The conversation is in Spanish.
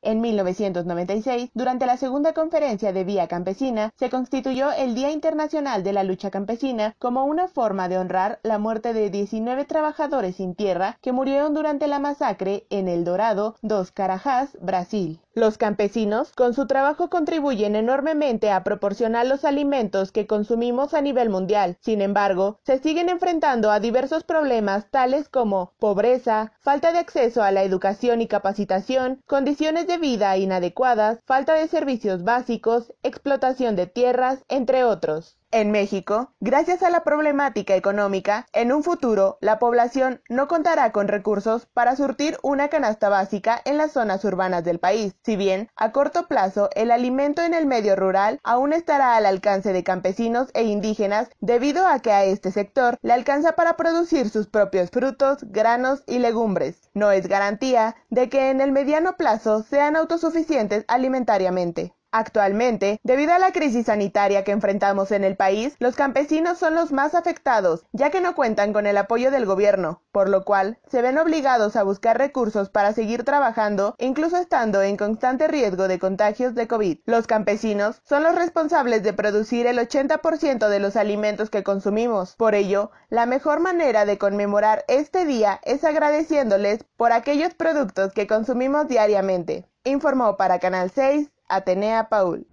En 1996, durante la segunda conferencia de Vía Campesina, se constituyó el Día Internacional de la Lucha Campesina como una forma de honrar la muerte de 19 trabajadores sin tierra que murieron durante la masacre en El Dorado dos Carajás, Brasil. Los campesinos, con su trabajo, contribuyen enormemente a proporcionar los alimentos que consumimos a nivel mundial. Sin embargo, se siguen enfrentando a diversos problemas tales como pobreza, falta de acceso a la educación y capacitación, condiciones de vida inadecuadas, falta de servicios básicos, explotación de tierras, entre otros. En México, gracias a la problemática económica, en un futuro la población no contará con recursos para surtir una canasta básica en las zonas urbanas del país, si bien a corto plazo el alimento en el medio rural aún estará al alcance de campesinos e indígenas debido a que a este sector le alcanza para producir sus propios frutos, granos y legumbres. No es garantía de que en el mediano plazo sean autosuficientes alimentariamente. Actualmente, debido a la crisis sanitaria que enfrentamos en el país, los campesinos son los más afectados, ya que no cuentan con el apoyo del gobierno, por lo cual se ven obligados a buscar recursos para seguir trabajando, incluso estando en constante riesgo de contagios de COVID. Los campesinos son los responsables de producir el 80% de los alimentos que consumimos. Por ello, la mejor manera de conmemorar este día es agradeciéndoles por aquellos productos que consumimos diariamente. Informó para Canal 6 Atenea Paul.